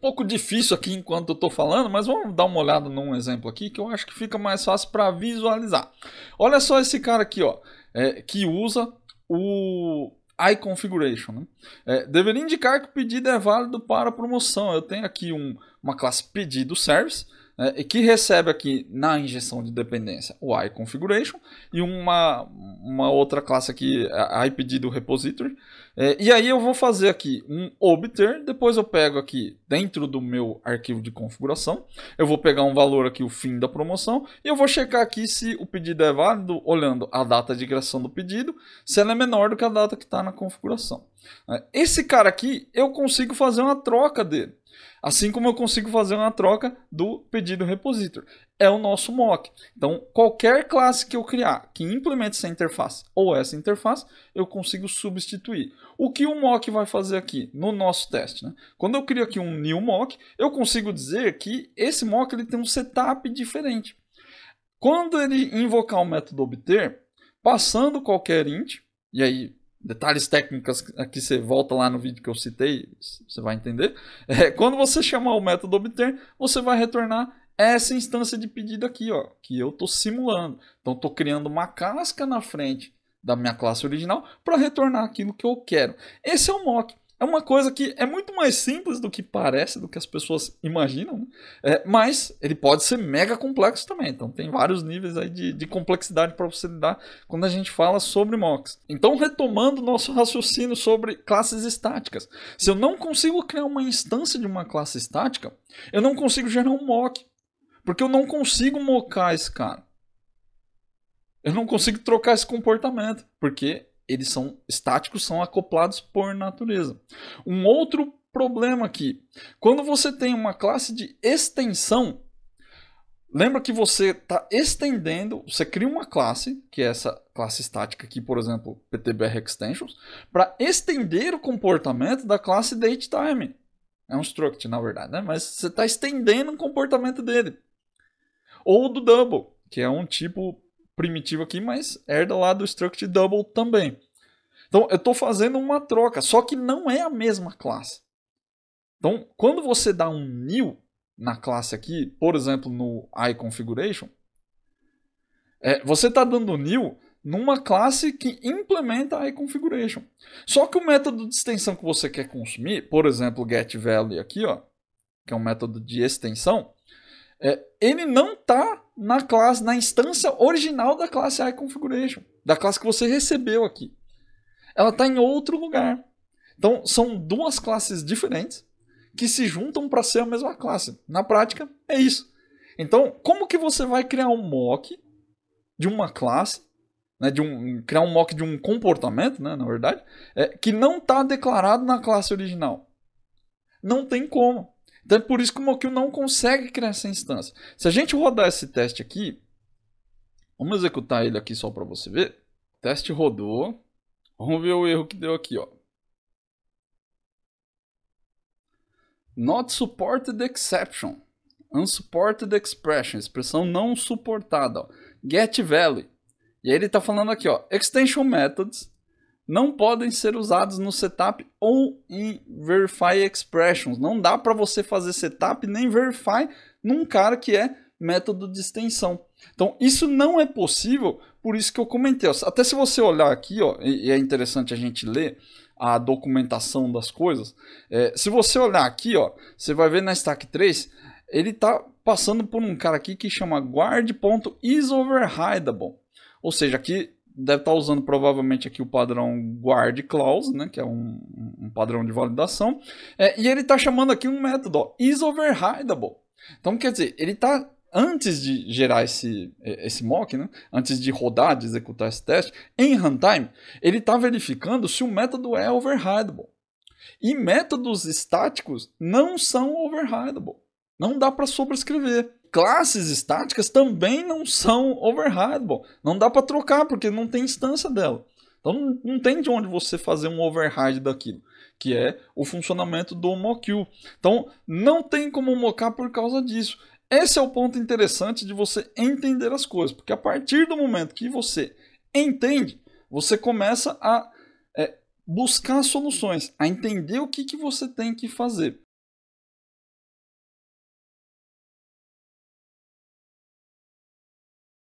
pouco difícil aqui enquanto eu estou falando, mas vamos dar uma olhada num exemplo aqui que eu acho que fica mais fácil para visualizar. Olha só esse cara aqui, ó, é, que usa o iConfiguration. Né? É, deveria indicar que o pedido é válido para promoção. Eu tenho aqui um, uma classe pedido service né, e que recebe aqui na injeção de dependência o iConfiguration e uma, uma outra classe aqui, a IPD do repository. É, e aí eu vou fazer aqui um obter, depois eu pego aqui dentro do meu arquivo de configuração, eu vou pegar um valor aqui, o fim da promoção, e eu vou checar aqui se o pedido é válido, olhando a data de criação do pedido, se ela é menor do que a data que está na configuração. É, esse cara aqui, eu consigo fazer uma troca dele. Assim como eu consigo fazer uma troca do pedido repositor. É o nosso mock. Então, qualquer classe que eu criar que implemente essa interface ou essa interface, eu consigo substituir. O que o mock vai fazer aqui no nosso teste? Né? Quando eu crio aqui um new mock, eu consigo dizer que esse mock ele tem um setup diferente. Quando ele invocar o método obter, passando qualquer int, e aí detalhes técnicos aqui você volta lá no vídeo que eu citei, você vai entender. É, quando você chamar o método obter, você vai retornar essa instância de pedido aqui, ó, que eu estou simulando. Então, estou criando uma casca na frente da minha classe original para retornar aquilo que eu quero. Esse é o mock é uma coisa que é muito mais simples do que parece, do que as pessoas imaginam, né? é, mas ele pode ser mega complexo também. Então tem vários níveis aí de, de complexidade para você lidar quando a gente fala sobre mocks. Então, retomando nosso raciocínio sobre classes estáticas. Se eu não consigo criar uma instância de uma classe estática, eu não consigo gerar um mock. Porque eu não consigo mocar esse cara. Eu não consigo trocar esse comportamento, porque eles são estáticos, são acoplados por natureza. Um outro problema aqui, quando você tem uma classe de extensão, lembra que você está estendendo, você cria uma classe, que é essa classe estática aqui, por exemplo, PTBR Extensions, para estender o comportamento da classe DateTime. É um struct, na verdade, né? mas você está estendendo o comportamento dele. Ou do double, que é um tipo primitivo aqui, mas herda lá do struct double também. Então, eu estou fazendo uma troca, só que não é a mesma classe. Então, quando você dá um new na classe aqui, por exemplo, no iConfiguration, é, você está dando new numa classe que implementa a iConfiguration. Só que o método de extensão que você quer consumir, por exemplo, getValue aqui, ó, que é um método de extensão, é, ele não está na classe, na instância original da classe iConfiguration, da classe que você recebeu aqui. Ela está em outro lugar. Então, são duas classes diferentes que se juntam para ser a mesma classe. Na prática, é isso. Então, como que você vai criar um mock de uma classe, né, de um, criar um mock de um comportamento, né, na verdade, é, que não está declarado na classe original? Não tem como. Então é por isso que o MoQ não consegue criar essa instância. Se a gente rodar esse teste aqui, vamos executar ele aqui só para você ver. O teste rodou. Vamos ver o erro que deu aqui, ó. Not supported exception. Unsupported expression, expressão não suportada. Ó. Get value. E aí ele está falando aqui, ó, extension methods não podem ser usados no setup ou em verify expressions. Não dá para você fazer setup nem verify num cara que é método de extensão. Então, isso não é possível, por isso que eu comentei. Até se você olhar aqui, ó, e é interessante a gente ler a documentação das coisas, é, se você olhar aqui, ó, você vai ver na Stack 3, ele está passando por um cara aqui que chama guard.isoverrideable. Ou seja, aqui deve estar tá usando provavelmente aqui o padrão guard clause, né, que é um, um padrão de validação, é, e ele está chamando aqui um método, ó, is Então, quer dizer, ele está, antes de gerar esse, esse mock, né, antes de rodar, de executar esse teste, em runtime, ele está verificando se o método é overridable. E métodos estáticos não são overridable. Não dá para sobrescrever classes estáticas também não são overridable. Não dá para trocar, porque não tem instância dela. Então não, não tem de onde você fazer um override daquilo, que é o funcionamento do MoQ. Então não tem como mocar por causa disso. Esse é o ponto interessante de você entender as coisas, porque a partir do momento que você entende, você começa a é, buscar soluções, a entender o que, que você tem que fazer.